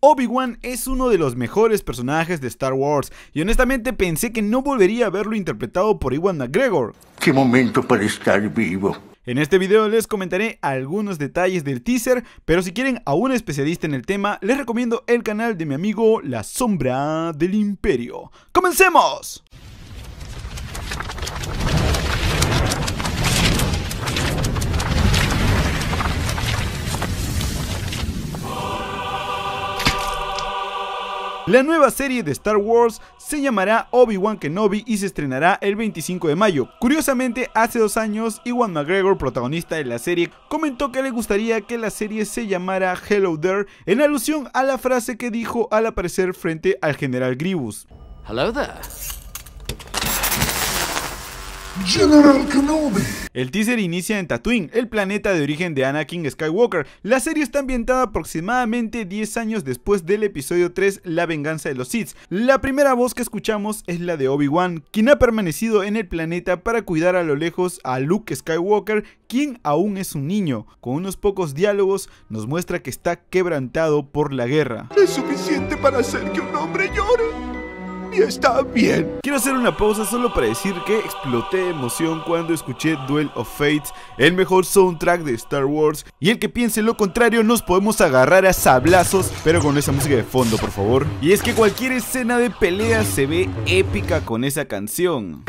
Obi-Wan es uno de los mejores personajes de Star Wars y honestamente pensé que no volvería a verlo interpretado por Iwan McGregor. ¡Qué momento para estar vivo! En este video les comentaré algunos detalles del teaser, pero si quieren a un especialista en el tema, les recomiendo el canal de mi amigo La Sombra del Imperio. ¡Comencemos! La nueva serie de Star Wars se llamará Obi-Wan Kenobi y se estrenará el 25 de mayo. Curiosamente, hace dos años, Iwan McGregor, protagonista de la serie, comentó que le gustaría que la serie se llamara Hello There, en alusión a la frase que dijo al aparecer frente al general Grievous. Hello there. General El teaser inicia en Tatooine, el planeta de origen de Anakin Skywalker. La serie está ambientada aproximadamente 10 años después del episodio 3, La venganza de los Sith. La primera voz que escuchamos es la de Obi-Wan, quien ha permanecido en el planeta para cuidar a lo lejos a Luke Skywalker, quien aún es un niño. Con unos pocos diálogos nos muestra que está quebrantado por la guerra. Es suficiente para hacer que un hombre llore y está bien. Quiero hacer una pausa solo para decir que exploté de emoción cuando escuché Duel of Fates, el mejor soundtrack de Star Wars. Y el que piense lo contrario, nos podemos agarrar a sablazos, pero con esa música de fondo, por favor. Y es que cualquier escena de pelea se ve épica con esa canción.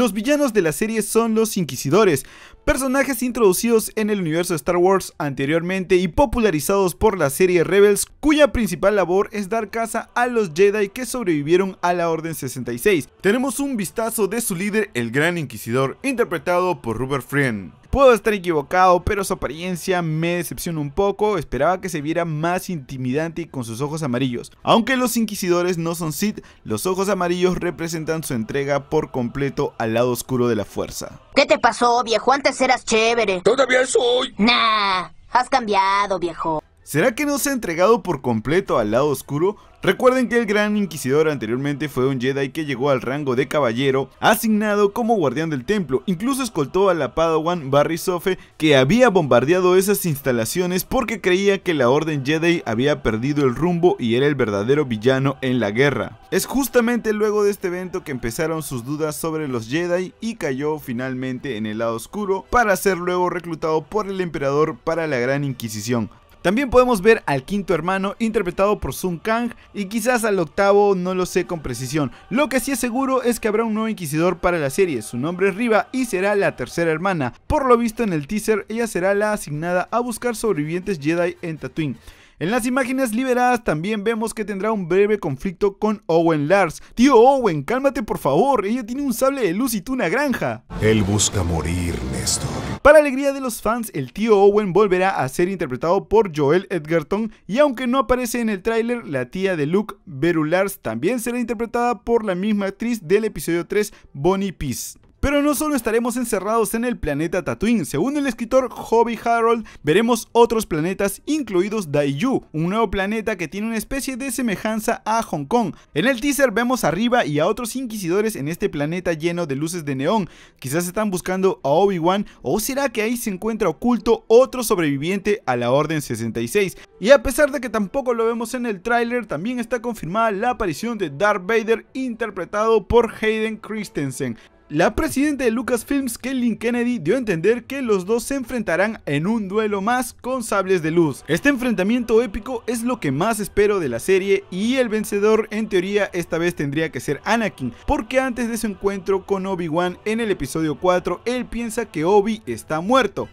Los villanos de la serie son los Inquisidores, personajes introducidos en el universo de Star Wars anteriormente y popularizados por la serie Rebels, cuya principal labor es dar caza a los Jedi que sobrevivieron a la Orden 66. Tenemos un vistazo de su líder, el Gran Inquisidor, interpretado por Rupert Friend. Puedo estar equivocado, pero su apariencia me decepciona un poco, esperaba que se viera más intimidante con sus ojos amarillos. Aunque los inquisidores no son Sith, los ojos amarillos representan su entrega por completo al lado oscuro de la fuerza. ¿Qué te pasó, viejo? Antes eras chévere. Todavía soy. Nah, has cambiado, viejo. ¿Será que no se ha entregado por completo al lado oscuro? Recuerden que el Gran Inquisidor anteriormente fue un Jedi que llegó al rango de caballero, asignado como guardián del templo, incluso escoltó a la Padawan Barry Sofe que había bombardeado esas instalaciones porque creía que la Orden Jedi había perdido el rumbo y era el verdadero villano en la guerra. Es justamente luego de este evento que empezaron sus dudas sobre los Jedi y cayó finalmente en el lado oscuro para ser luego reclutado por el emperador para la Gran Inquisición. También podemos ver al quinto hermano interpretado por Sun Kang y quizás al octavo no lo sé con precisión. Lo que sí es seguro es que habrá un nuevo inquisidor para la serie, su nombre es Riva y será la tercera hermana. Por lo visto en el teaser ella será la asignada a buscar sobrevivientes Jedi en Tatooine. En las imágenes liberadas también vemos que tendrá un breve conflicto con Owen Lars. Tío Owen, cálmate por favor, ella tiene un sable de luz y tú una granja. Él busca morir, Néstor. Para alegría de los fans, el tío Owen volverá a ser interpretado por Joel Edgerton y aunque no aparece en el tráiler, la tía de Luke, Beru Lars, también será interpretada por la misma actriz del episodio 3, Bonnie Peace. Pero no solo estaremos encerrados en el planeta Tatooine, según el escritor Hobby Harold, veremos otros planetas incluidos Daiyu, un nuevo planeta que tiene una especie de semejanza a Hong Kong. En el teaser vemos arriba y a otros inquisidores en este planeta lleno de luces de neón. Quizás están buscando a Obi-Wan o será que ahí se encuentra oculto otro sobreviviente a la Orden 66. Y a pesar de que tampoco lo vemos en el tráiler, también está confirmada la aparición de Darth Vader interpretado por Hayden Christensen. La presidenta de Lucasfilms, Kathleen Kennedy, dio a entender que los dos se enfrentarán en un duelo más con sables de luz. Este enfrentamiento épico es lo que más espero de la serie y el vencedor en teoría esta vez tendría que ser Anakin, porque antes de su encuentro con Obi-Wan en el episodio 4, él piensa que Obi está muerto.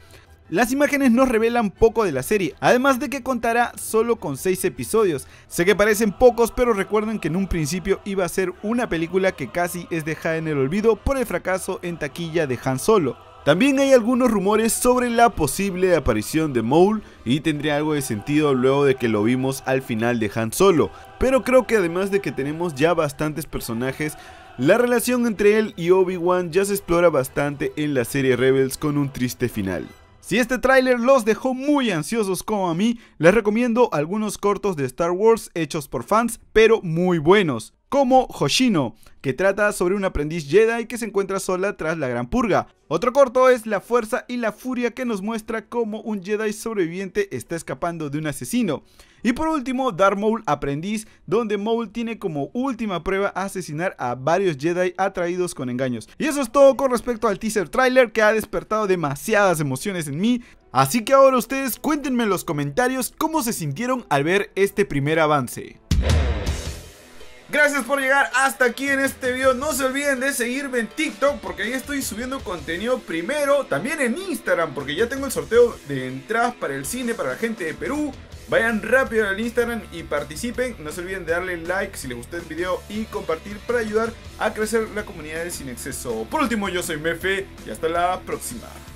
Las imágenes nos revelan poco de la serie, además de que contará solo con 6 episodios. Sé que parecen pocos, pero recuerden que en un principio iba a ser una película que casi es dejada en el olvido por el fracaso en taquilla de Han Solo. También hay algunos rumores sobre la posible aparición de Maul y tendría algo de sentido luego de que lo vimos al final de Han Solo, pero creo que además de que tenemos ya bastantes personajes, la relación entre él y Obi-Wan ya se explora bastante en la serie Rebels con un triste final. Si este tráiler los dejó muy ansiosos como a mí, les recomiendo algunos cortos de Star Wars hechos por fans, pero muy buenos como Hoshino, que trata sobre un aprendiz Jedi que se encuentra sola tras la Gran Purga. Otro corto es La Fuerza y la Furia que nos muestra cómo un Jedi sobreviviente está escapando de un asesino. Y por último, Darth Maul Aprendiz, donde Maul tiene como última prueba asesinar a varios Jedi atraídos con engaños. Y eso es todo con respecto al teaser trailer que ha despertado demasiadas emociones en mí. Así que ahora ustedes cuéntenme en los comentarios cómo se sintieron al ver este primer avance. Gracias por llegar hasta aquí en este video. No se olviden de seguirme en TikTok porque ahí estoy subiendo contenido primero. También en Instagram porque ya tengo el sorteo de entradas para el cine para la gente de Perú. Vayan rápido al Instagram y participen. No se olviden de darle like si les gustó el video y compartir para ayudar a crecer la comunidad de Sin Exceso. Por último, yo soy Mefe y hasta la próxima.